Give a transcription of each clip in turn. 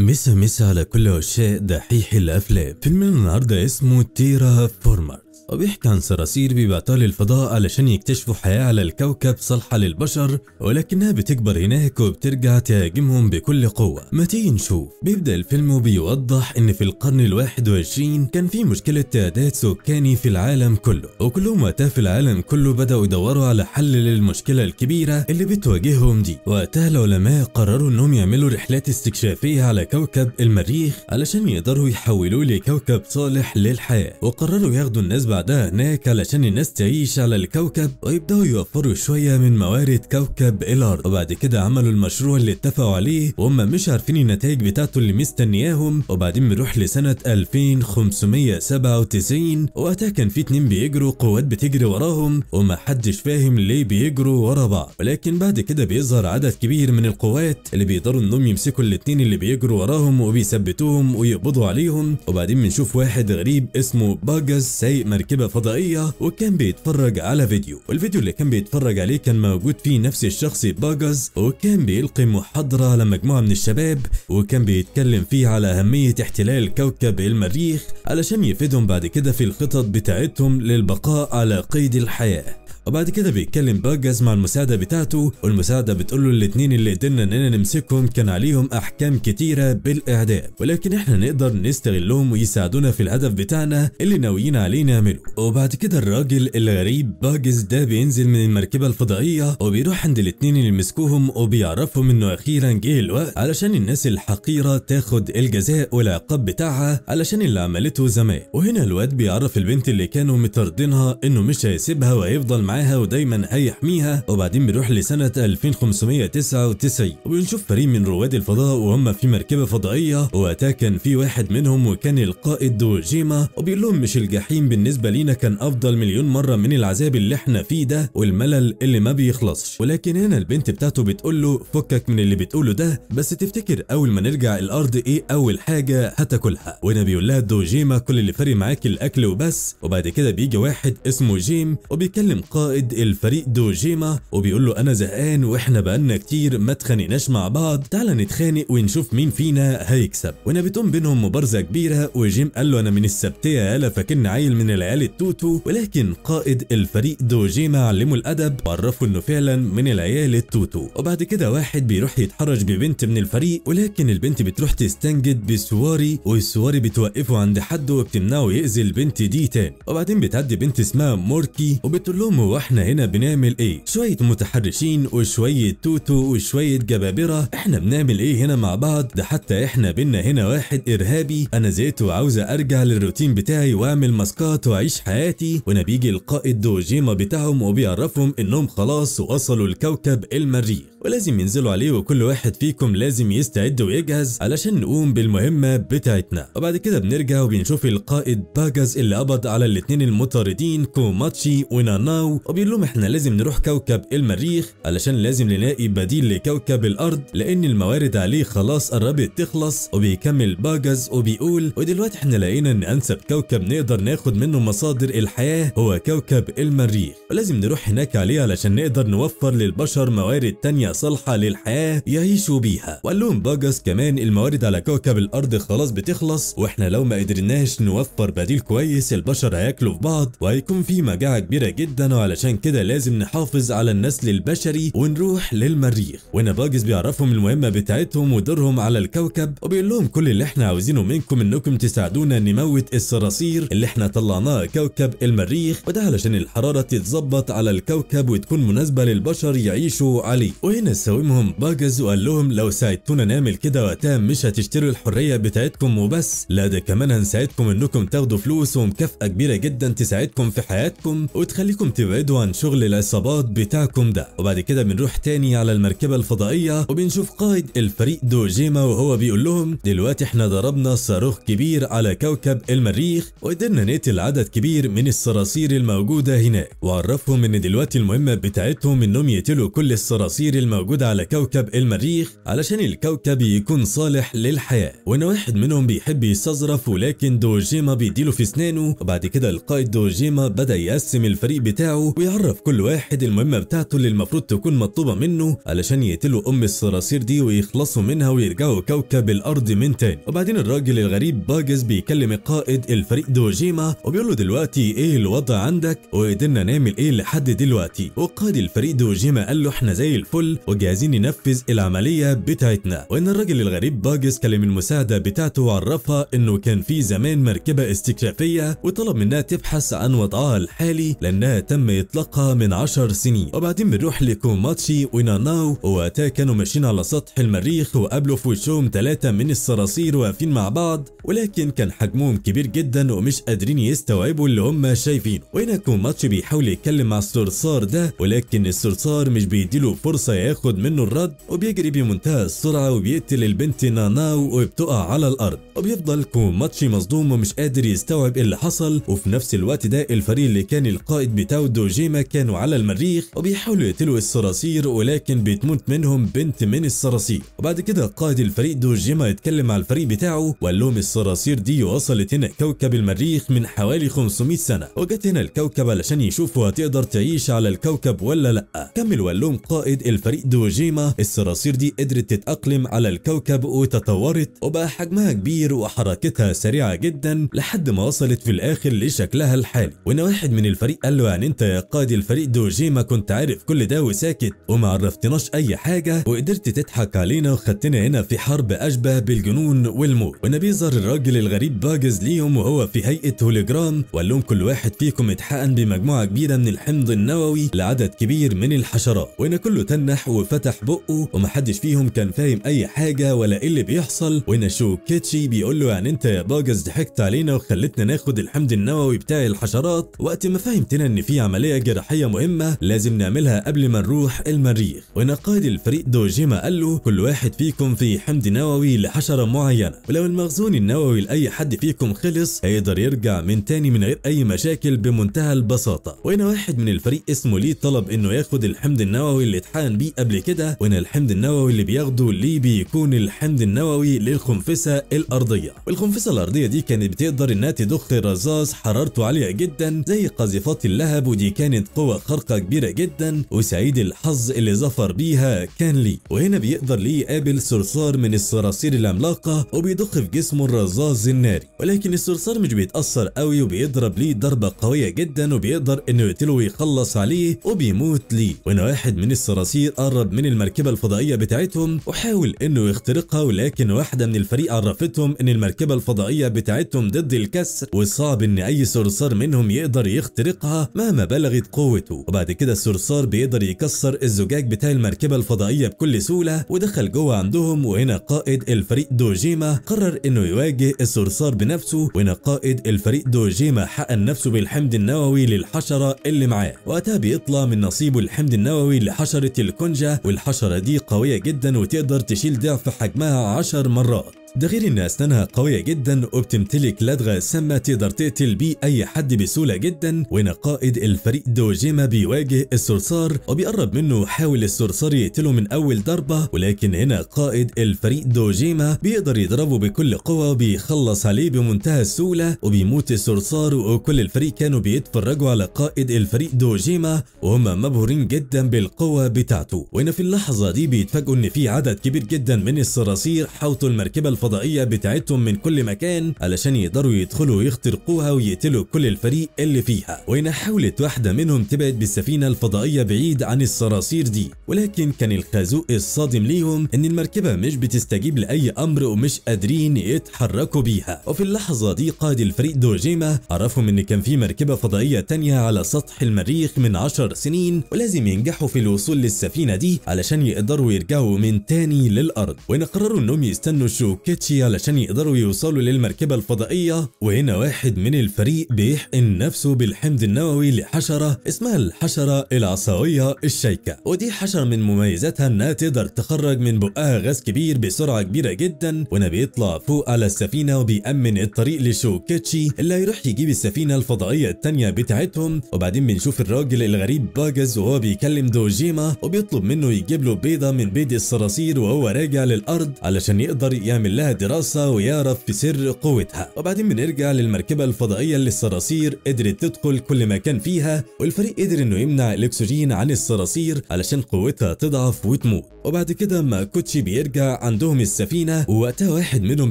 مسا مسا على كل عشاق دحيح الأفلام فيلم النهاردة اسمه تيرا فورمر وبيحكى عن صراصير بيبعتها للفضاء علشان يكتشفوا حياة على الكوكب صالحة للبشر ولكنها بتكبر هناك وبترجع تهاجمهم بكل قوة ما تيجي نشوف بيبدأ الفيلم وبيوضح ان في القرن الواحد وعشرين كان في مشكلة تعداد سكاني في العالم كله وكلهم وقتها في العالم كله بدأوا يدوروا على حل للمشكلة الكبيرة اللي بتواجههم دي وقتها العلماء قرروا انهم يعملوا رحلات استكشافية على كوكب المريخ علشان يقدروا يحولوه لكوكب صالح للحياة وقرروا ياخدوا الناس بعد بعدها هناك علشان الناس تعيش على الكوكب ويبدأوا يوفروا شوية من موارد كوكب الأرض وبعد كده عملوا المشروع اللي اتفقوا عليه وهم مش عارفين النتائج بتاعته اللي مستنياهم وبعدين بنروح لسنة 2597 وقتها كان في اتنين بيجروا قوات بتجري وراهم ومحدش فاهم ليه بيجروا ورا بعض ولكن بعد كده بيظهر عدد كبير من القوات اللي بيقدروا انهم يمسكوا الاتنين اللي بيجروا وراهم وبيثبتوهم ويقبضوا عليهم وبعدين بنشوف واحد غريب اسمه باجز سايق مركز مركبة فضائية وكان بيتفرج على فيديو والفيديو اللي كان بيتفرج عليه كان موجود فيه نفس الشخص باجز وكان بيلقي محاضرة لمجموعة من الشباب وكان بيتكلم فيه على أهمية احتلال كوكب المريخ علشان يفيدهم بعد كده في الخطط بتاعتهم للبقاء على قيد الحياة وبعد كده بيتكلم باجز مع المساعده بتاعته والمساعده بتقول له الاثنين اللي قدرنا اننا نمسكهم كان عليهم احكام كتيره بالاعدام ولكن احنا نقدر نستغلهم ويساعدونا في الهدف بتاعنا اللي ناويين عليه نعمله وبعد كده الراجل الغريب باجز ده بينزل من المركبه الفضائيه وبيروح عند الاثنين اللي مسكوهم وبيعرفهم انه اخيرا جه الوقت علشان الناس الحقيره تاخد الجزاء والعقاب بتاعها علشان اللي عملته زمان وهنا الواد بيعرف البنت اللي كانوا مطاردينها انه مش هيسيبها وهيفضل معاها ودايما هيحميها وبعدين بنروح لسنه 2599 وبنشوف فريق من رواد الفضاء وهم في مركبه فضائيه وقتها كان في واحد منهم وكان القائد جيما وبيقول لهم مش الجحيم بالنسبه لينا كان افضل مليون مره من العذاب اللي احنا فيه ده والملل اللي ما بيخلصش ولكن هنا البنت بتاعته بتقول له فكك من اللي بتقوله ده بس تفتكر اول ما نرجع الارض ايه اول حاجه هتاكلها وهنا بيقول لها دوجيما كل اللي فارق معاك الاكل وبس وبعد كده بيجي واحد اسمه جيم وبيكلم قائد قائد الفريق دوجيما وبيقول له انا زهقان واحنا بقالنا كتير ما اتخانقناش مع بعض تعال نتخانق ونشوف مين فينا هيكسب وانا بتقوم بينهم مبارزه كبيره وجيم قال له انا من السبتيه يالا فاكن عيل من العيال التوتو ولكن قائد الفريق دوجيما علمه الادب وعرفه انه فعلا من العيال التوتو وبعد كده واحد بيروح يتحرج ببنت من الفريق ولكن البنت بتروح تستنجد بسواري والسواري بتوقفه عند حد وبتمنعه يأذي البنت دي تاني وبعدين بتعدي بنت اسمها موركي وبتقول لهم واحنا هنا بنعمل ايه شويه متحرشين وشويه توتو وشويه جبابره احنا بنعمل ايه هنا مع بعض ده حتى احنا بينا هنا واحد ارهابي انا زهقت وعاوز ارجع للروتين بتاعي واعمل ماسكات واعيش حياتي وانا بيجي القائد دوجيما بتاعهم وبيعرفهم انهم خلاص وصلوا الكوكب المريخ ولازم ينزلوا عليه وكل واحد فيكم لازم يستعد ويجهز علشان نقوم بالمهمه بتاعتنا وبعد كده بنرجع وبنشوف القائد باجاز اللي قبض على الاثنين المطاردين كوماتشي وناناو وبيقول لهم احنا لازم نروح كوكب المريخ علشان لازم نلاقي بديل لكوكب الارض لان الموارد عليه خلاص قربت تخلص وبيكمل باجز وبيقول ودلوقتي احنا لقينا ان انسب كوكب نقدر ناخد منه مصادر الحياه هو كوكب المريخ ولازم نروح هناك عليه علشان نقدر نوفر للبشر موارد تانية صالحه للحياه يعيشوا بيها وقال لهم باجز كمان الموارد على كوكب الارض خلاص بتخلص واحنا لو ما قدرناش نوفر بديل كويس البشر هياكلوا في بعض وهيكون في مجاعه كبيره جدا علشان كده لازم نحافظ على النسل البشري ونروح للمريخ وهنا باجز بيعرفهم المهمة بتاعتهم ودورهم على الكوكب وبيقول لهم كل اللي احنا عاوزينه منكم انكم تساعدونا نموت الصراصير اللي احنا طلعناها كوكب المريخ وده علشان الحرارة تتظبط على الكوكب وتكون مناسبة للبشر يعيشوا عليه وهنا ساومهم باجز وقال لهم لو ساعدتونا نعمل كده وقتها مش هتشتروا الحرية بتاعتكم وبس لا ده كمان هنساعدكم انكم تاخدوا فلوس ومكافأة كبيرة جدا تساعدكم في حياتكم وتخليكم تبقوا عدوان شغل العصابات بتاعكم ده وبعد كده بنروح تاني على المركبه الفضائيه وبنشوف قائد الفريق دوجيما وهو بيقول لهم دلوقتي احنا ضربنا صاروخ كبير على كوكب المريخ وقدرنا نقتل عدد كبير من الصراصير الموجوده هناك وعرفهم ان دلوقتي المهمه بتاعتهم انهم يقتلوا كل الصراصير الموجوده على كوكب المريخ علشان الكوكب يكون صالح للحياه وان واحد منهم بيحب يستظرف ولكن دوجيما بيديله في اسنانه وبعد كده القائد دوجيما بدا يقسم الفريق بتاعه ويعرف كل واحد المهمه بتاعته اللي المفروض تكون مطلوبه منه علشان يقتلوا ام الصراصير دي ويخلصوا منها ويرجعوا كوكب الارض من تاني وبعدين الراجل الغريب باجز بيكلم قائد الفريق دوجيما وبيقول له دلوقتي ايه الوضع عندك وقدرنا نعمل ايه لحد دلوقتي وقائد الفريق دوجيما قال له احنا زي الفل وجاهزين ننفذ العمليه بتاعتنا وان الراجل الغريب باجز كلم المساعده بتاعته وعرفها انه كان في زمان مركبه استكشافيه وطلب منها تبحث عن وضعها الحالي لانها تم يتلقى من 10 سنين وبعدين بنروح لكوماتشي ويناناو وقتها كانوا ماشيين على سطح المريخ وقابلوا في وشهم ثلاثة من الصراصير واقفين مع بعض ولكن كان حجمهم كبير جدا ومش قادرين يستوعبوا اللي هم شايفينه وهنا كوماتشي بيحاول يتكلم مع الصرصار ده ولكن الصرصار مش بيديله فرصة ياخد منه الرد وبيجري بمنتهى السرعة وبيقتل البنت ناناو وبتقع على الأرض وبيفضل كوماتشي مصدوم ومش قادر يستوعب إيه اللي حصل وفي نفس الوقت ده الفريق اللي كان القائد بتاعه وجيما كانوا على المريخ وبيحاولوا يقتلوا الصراصير ولكن بتموت منهم بنت من الصراصير وبعد كده قائد الفريق دوجيما يتكلم مع الفريق بتاعه وقال لهم الصراصير دي وصلت هنا كوكب المريخ من حوالي 500 سنة وجت هنا الكوكب علشان يشوفوا هتقدر تعيش على الكوكب ولا لا كمل وقال لهم قائد الفريق دوجيما الصراصير دي قدرت تتأقلم على الكوكب وتطورت وبقى حجمها كبير وحركتها سريعة جدا لحد ما وصلت في الآخر لشكلها الحالي وإن واحد من الفريق قال له يعني أنت يا قائد الفريق دوجي ما كنت عارف كل ده وساكت وما عرفتناش اي حاجه وقدرت تضحك علينا وخدتنا هنا في حرب اشبه بالجنون والموت وانا بيظهر الراجل الغريب باجز ليهم وهو في هيئه هولوجرام وقال لهم كل واحد فيكم اتحقن بمجموعه كبيره من الحمض النووي لعدد كبير من الحشرات وهنا كله تنح وفتح بقه ومحدش فيهم كان فاهم اي حاجه ولا ايه اللي بيحصل وهنا كيتشي بيقول له يعني انت يا باجز ضحكت علينا وخلتنا ناخد الحمض النووي بتاع الحشرات وقت ما فهمتنا ان في عمل عملية جراحية مهمة لازم نعملها قبل ما نروح المريخ قائد الفريق دوجيما قال له كل واحد فيكم في حمض نووي لحشرة معينة ولو المخزون النووي لأي حد فيكم خلص هيقدر يرجع من تاني من غير أي مشاكل بمنتهى البساطة وهنا واحد من الفريق اسمه لي طلب انه ياخد الحمض النووي اللي اتحقن بيه قبل كده وهنا الحمض النووي اللي بياخده ليه بيكون الحمض النووي للخنفسة الأرضية والخنفسة الأرضية دي كانت بتقدر انها تضخ رذاذ حرارته عالية جدا زي قاذفات اللهب ودي كانت قوة خارقة كبيرة جدا وسعيد الحظ اللي ظفر بيها كان لي وهنا بيقدر ليه يقابل صرصار من الصراصير العملاقة وبيضخ في جسمه الرزاز الناري ولكن الصرصار مش بيتأثر قوي وبيضرب ليه ضربة قوية جدا وبيقدر انه يقتله ويخلص عليه وبيموت ليه وهنا واحد من الصراصير قرب من المركبة الفضائية بتاعتهم وحاول انه يخترقها ولكن واحدة من الفريق عرفتهم ان المركبة الفضائية بتاعتهم ضد الكسر وصعب ان اي صرصار منهم يقدر يخترقها مهما بل بلغت قوته وبعد كده الصرصار بيقدر يكسر الزجاج بتاع المركبة الفضائية بكل سهولة ودخل جوه عندهم وهنا قائد الفريق دوجيما قرر انه يواجه الصرصار بنفسه وهنا قائد الفريق دوجيما حقن نفسه بالحمض النووي للحشرة اللي معاه وقتها بيطلع من نصيبه الحمض النووي لحشرة الكونجا والحشرة دي قوية جدا وتقدر تشيل ضعف حجمها 10 مرات دغير الناس اسنانها قويه جدا وبتمتلك لدغه سامه تقدر تقتل بيه اي حد بسهوله جدا وهنا قائد الفريق دوجيما بيواجه الصرصار وبيقرب منه حاول الصرصار يقتله من اول ضربه ولكن هنا قائد الفريق دوجيما بيقدر يضربه بكل قوه وبيخلص عليه بمنتهى السهوله وبيموت الصرصار وكل الفريق كانوا بيتفرجوا على قائد الفريق دوجيما وهم مبهورين جدا بالقوه بتاعته وهنا في اللحظه دي بيتفاجئوا ان في عدد كبير جدا من الصراصير حوطوا المركبه الفضائية بتاعتهم من كل مكان علشان يقدروا يدخلوا ويخترقوها ويقتلوا كل الفريق اللي فيها وهنا حاولت واحدة منهم تبعد بالسفينة الفضائية بعيد عن الصراصير دي ولكن كان الخازوق الصادم ليهم ان المركبة مش بتستجيب لأي أمر ومش قادرين يتحركوا بيها وفي اللحظة دي قائد الفريق دوجيما عرفهم ان كان في مركبة فضائية تانية على سطح المريخ من 10 سنين ولازم ينجحوا في الوصول للسفينة دي علشان يقدروا يرجعوا من تاني للأرض وهنا قرروا انهم يستنوا الشوك كيتشي علشان يقدروا يوصلوا للمركبة الفضائية وهنا واحد من الفريق بيحقن نفسه بالحمض النووي لحشرة اسمها الحشرة العصاوية الشيكة ودي حشرة من مميزاتها انها تقدر تخرج من بقها غاز كبير بسرعة كبيرة جدا وانا بيطلع فوق على السفينة وبيأمن الطريق لشو كاتشي اللي هيروح يجيب السفينة الفضائية التانية بتاعتهم وبعدين بنشوف الراجل الغريب باجز وهو بيكلم دوجيما وبيطلب منه يجيب له بيضة من بيض الصراصير وهو راجع للأرض علشان يقدر يعمل لها دراسة ويعرف في سر قوتها وبعدين بنرجع للمركبة الفضائية اللي الصراصير قدرت تدخل كل مكان فيها والفريق قدر انه يمنع الاكسجين عن الصراصير علشان قوتها تضعف وتموت وبعد كده ما كوتشي بيرجع عندهم السفينة ووقتها واحد منهم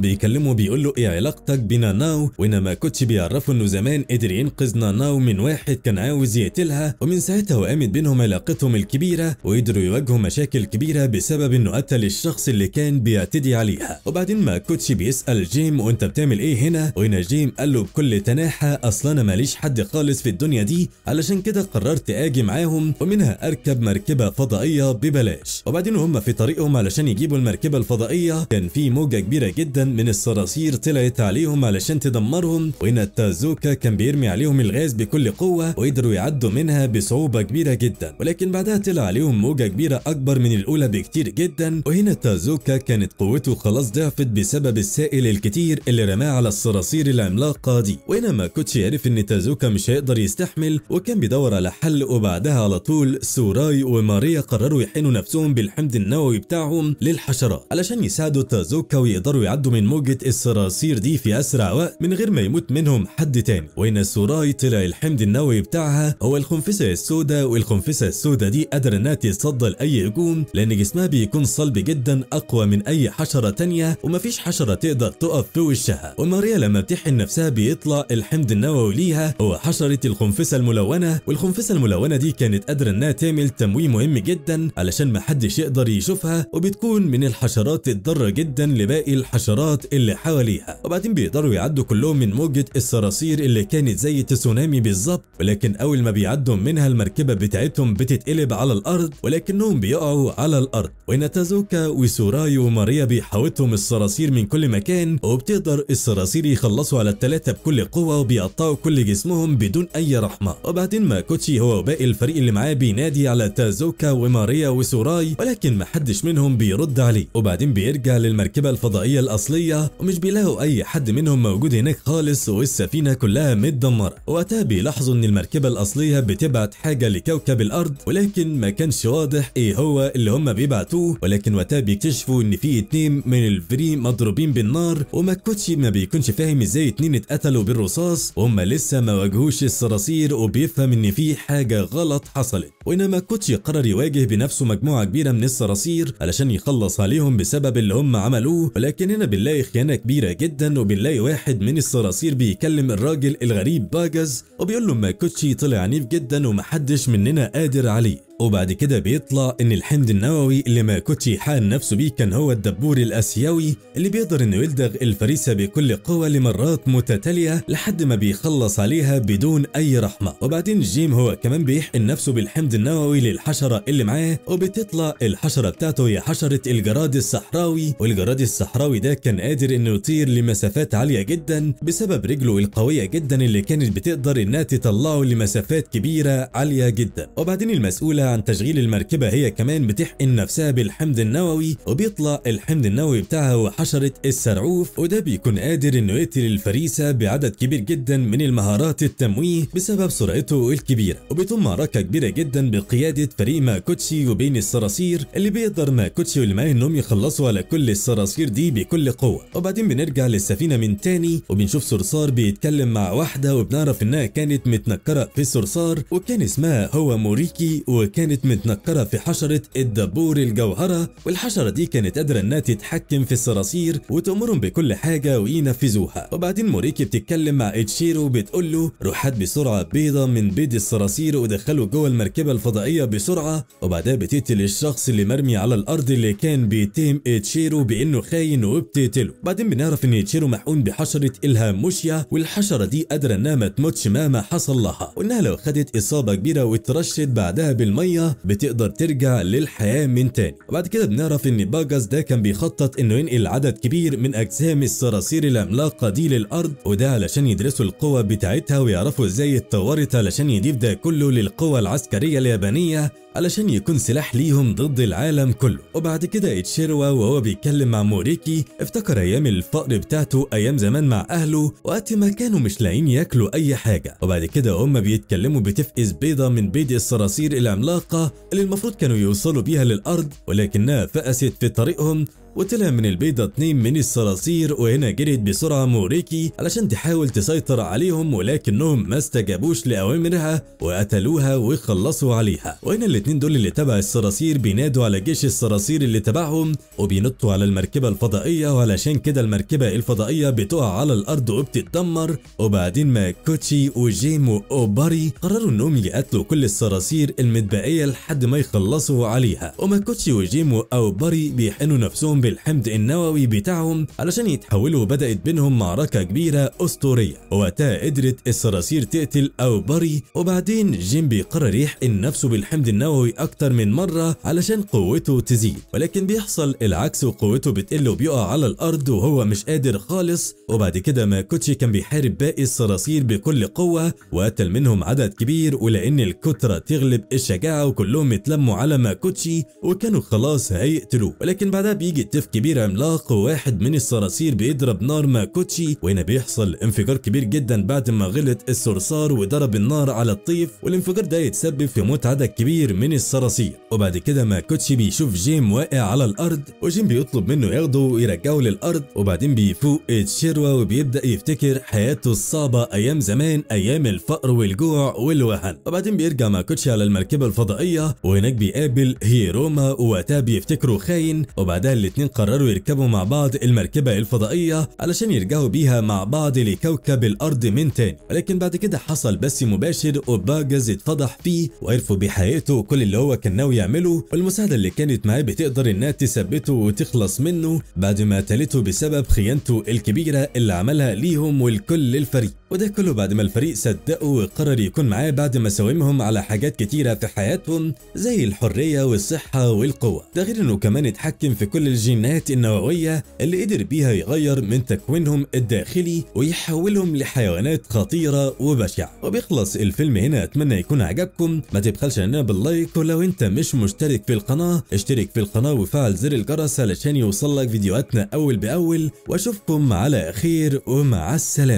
بيكلمه بيقول له ايه علاقتك بناناو وانما كوتشي بيعرفه انه زمان قدر ينقذ ناناو من واحد كان عاوز يقتلها ومن ساعتها وقامت بينهم علاقتهم الكبيرة وقدروا يواجهوا مشاكل كبيرة بسبب انه قتل الشخص اللي كان بيعتدي عليها وبعدين اما كوتشي بيسال جيم وانت بتعمل ايه هنا وهنا جيم قال له بكل تناحه اصل انا ماليش حد خالص في الدنيا دي علشان كده قررت اجي معاهم ومنها اركب مركبه فضائيه ببلاش وبعدين هم في طريقهم علشان يجيبوا المركبه الفضائيه كان في موجه كبيره جدا من الصراصير طلعت عليهم علشان تدمرهم وهنا التازوكا كان بيرمي عليهم الغاز بكل قوه وقدروا يعدوا منها بصعوبه كبيره جدا ولكن بعدها طلع عليهم موجه كبيره اكبر من الاولى بكتير جدا وهنا التازوكا كانت قوته خلاص ضعفت بسبب السائل الكتير اللي رماه على الصراصير العملاقة دي وهنا ما كنتش عارف ان تازوكا مش هيقدر يستحمل وكان بيدور على حل وبعدها على طول سوراي وماريا قرروا يحنوا نفسهم بالحمض النووي بتاعهم للحشرات علشان يساعدوا تازوكا ويقدروا يعدوا من موجة الصراصير دي في اسرع وقت من غير ما يموت منهم حد تاني وهنا سوراي طلع الحمض النووي بتاعها هو الخنفسة السوداء والخنفسة السوداء دي قادرة انها تتصدى لاي هجوم لان جسمها بيكون صلب جدا اقوى من اي حشرة تانية وما مفيش حشرة تقدر تقف في وشها وماريا لما بتحن نفسها بيطلع الحمض النووي ليها هو حشرة الخنفسة الملونة والخنفسة الملونة دي كانت قادرة انها تعمل تمويه مهم جدا علشان محدش يقدر يشوفها وبتكون من الحشرات الضارة جدا لباقي الحشرات اللي حواليها وبعدين بيقدروا يعدوا كلهم من موجة الصراصير اللي كانت زي تسونامي بالظبط ولكن اول ما بيعدوا منها المركبة بتاعتهم بتتقلب على الارض ولكنهم بيقعوا على الارض تازوكا وسوراي وماريا بيحاوطهم الصراصير صراصير من كل مكان وبتقدر الصراصير يخلصوا على الثلاثة بكل قوة وبيقطعوا كل جسمهم بدون أي رحمة وبعدين ما كوتشي هو وباقي الفريق اللي معاه بينادي على تازوكا وماريا وسوراي ولكن محدش منهم بيرد عليه وبعدين بيرجع للمركبة الفضائية الأصلية ومش بيلاقوا أي حد منهم موجود هناك خالص والسفينة كلها متدمرة وقتها بيلاحظوا إن المركبة الأصلية بتبعت حاجة لكوكب الأرض ولكن ما كانش واضح إيه هو اللي هم بيبعتوه ولكن وقتها بيكتشفوا إن في اتنين من الفريق مضروبين بالنار وما كنتش ما بيكونش فاهم ازاي اتنين اتقتلوا بالرصاص وهم لسه ما واجهوش الصراصير وبيفهم ان في حاجه غلط حصلت وانما كوتشي قرر يواجه بنفسه مجموعه كبيره من الصراصير علشان يخلص عليهم بسبب اللي هم عملوه ولكن هنا بنلاقي خيانه كبيره جدا وبنلاقي واحد من الصراصير بيكلم الراجل الغريب باجز وبيقول له ما كوتشي طلع عنيف جدا ومحدش مننا قادر عليه وبعد كده بيطلع ان الحمض النووي اللي ما كنتش حان نفسه بيه كان هو الدبور الاسيوي اللي بيقدر انه يلدغ الفريسه بكل قوه لمرات متتاليه لحد ما بيخلص عليها بدون اي رحمه وبعدين جيم هو كمان بيحقن نفسه بالحمض النووي للحشره اللي معاه وبتطلع الحشره بتاعته هي حشره الجراد الصحراوي والجراد الصحراوي ده كان قادر انه يطير لمسافات عاليه جدا بسبب رجله القويه جدا اللي كانت بتقدر انها تطلعه لمسافات كبيره عاليه جدا وبعدين المسؤوله عن تشغيل المركبة هي كمان بتحقن نفسها بالحمض النووي وبيطلع الحمض النووي بتاعها وحشرة السرعوف وده بيكون قادر انه يقتل الفريسة بعدد كبير جدا من المهارات التمويه بسبب سرعته الكبيرة وبيتم معركة كبيرة جدا بقيادة فريق ماكوتشي وبين الصراصير اللي بيقدر ماكوتشي واللي انهم يخلصوا على كل الصراصير دي بكل قوة وبعدين بنرجع للسفينة من تاني وبنشوف صرصار بيتكلم مع واحدة وبنعرف انها كانت متنكرة في الصرصار وكان اسمها هو موريكي وكان كانت متنقرة في حشرة الدبور الجوهرة والحشرة دي كانت قادرة انها تتحكم في الصراصير وتأمرهم بكل حاجة وينفذوها وبعدين موريكي بتتكلم مع إتشيرو بتقول له روح هات بسرعة بيضة من بيض الصراصير ودخله جوه المركبة الفضائية بسرعة وبعدها بتقتل الشخص اللي مرمي على الأرض اللي كان بيتهم إتشيرو بإنه خاين وبتقتله بعدين بنعرف إن إتشيرو محقون بحشرة الهاموشيا والحشرة دي قادرة إنها ما تموتش مهما حصل لها وإنها لو خدت إصابة كبيرة واترشت بعدها بالمية المية بتقدر ترجع للحياة من تاني وبعد كده بنعرف ان باجاس ده كان بيخطط انه ينقل عدد كبير من اجسام الصراصير العملاقة دي للارض وده علشان يدرسوا القوة بتاعتها ويعرفوا ازاي اتطورت علشان يضيف ده كله للقوة العسكرية اليابانية علشان يكون سلاح ليهم ضد العالم كله وبعد كده اتشيروا وهو بيتكلم مع موريكي افتكر ايام الفقر بتاعته ايام زمان مع اهله وقت ما كانوا مش لاقيين ياكلوا اي حاجة وبعد كده هما بيتكلموا بتفقس بيضة من بيض الصراصير العملاقة العملاقة اللي المفروض كانوا يوصلوا بيها للأرض ولكنها فأست في طريقهم وطلع من البيضة اتنين من الصراصير وهنا جريت بسرعة موريكي علشان تحاول تسيطر عليهم ولكنهم ما استجابوش لأوامرها وقتلوها وخلصوا عليها وهنا الاتنين دول اللي تبع الصراصير بينادوا على جيش الصراصير اللي تبعهم وبينطوا على المركبة الفضائية وعلشان كده المركبة الفضائية بتقع على الأرض وبتتدمر وبعدين ما كوتشي وجيم وأوباري قرروا إنهم يقتلوا كل الصراصير المتبقية لحد ما يخلصوا عليها وما كوتشي وجيم وأوباري بيحنوا نفسهم بالحمض النووي بتاعهم علشان يتحولوا بدأت بينهم معركة كبيرة أسطورية وقتها قدرت الصراصير تقتل أو باري وبعدين جيم بيقرر يحقن نفسه بالحمض النووي أكتر من مرة علشان قوته تزيد ولكن بيحصل العكس وقوته بتقل وبيقع على الأرض وهو مش قادر خالص وبعد كده ماكوتشي كان بيحارب باقي الصراصير بكل قوة وقتل منهم عدد كبير ولأن الكترة تغلب الشجاعة وكلهم اتلموا على ماكوتشي وكانوا خلاص هيقتلوه ولكن بعدها بيجي بيكتف كبير عملاق وواحد من الصراصير بيضرب نار ماكوتشي وهنا بيحصل انفجار كبير جدا بعد ما غلط الصرصار وضرب النار على الطيف والانفجار ده يتسبب في موت عدد كبير من الصراصير وبعد كده ماكوتشي بيشوف جيم واقع على الارض وجيم بيطلب منه ياخده ويرجعه للارض وبعدين بيفوق تشيروا وبيبدا يفتكر حياته الصعبه ايام زمان ايام الفقر والجوع والوهن وبعدين بيرجع ماكوتشي على المركبه الفضائيه وهناك بيقابل هيروما ووقتها بيفتكره خاين وبعدها الاتنين الاثنين قرروا يركبوا مع بعض المركبة الفضائية علشان يرجعوا بيها مع بعض لكوكب الأرض من تاني ولكن بعد كده حصل بث مباشر وباجز اتفضح فيه وعرفوا بحياته وكل اللي هو كان ناوي يعمله والمساعدة اللي كانت معاه بتقدر إنها تثبته وتخلص منه بعد ما قتلته بسبب خيانته الكبيرة اللي عملها ليهم والكل الفريق وده كله بعد ما الفريق صدقه وقرر يكون معاه بعد ما ساومهم على حاجات كتيرة في حياتهم زي الحرية والصحة والقوة ده غير إنه كمان اتحكم في كل الجي الجينات النووية اللي قدر بيها يغير من تكوينهم الداخلي ويحولهم لحيوانات خطيرة وبشعة وبيخلص الفيلم هنا أتمنى يكون عجبكم ما تبخلش علينا باللايك ولو أنت مش مشترك في القناة اشترك في القناة وفعل زر الجرس علشان يوصلك فيديوهاتنا أول بأول وأشوفكم على خير ومع السلامة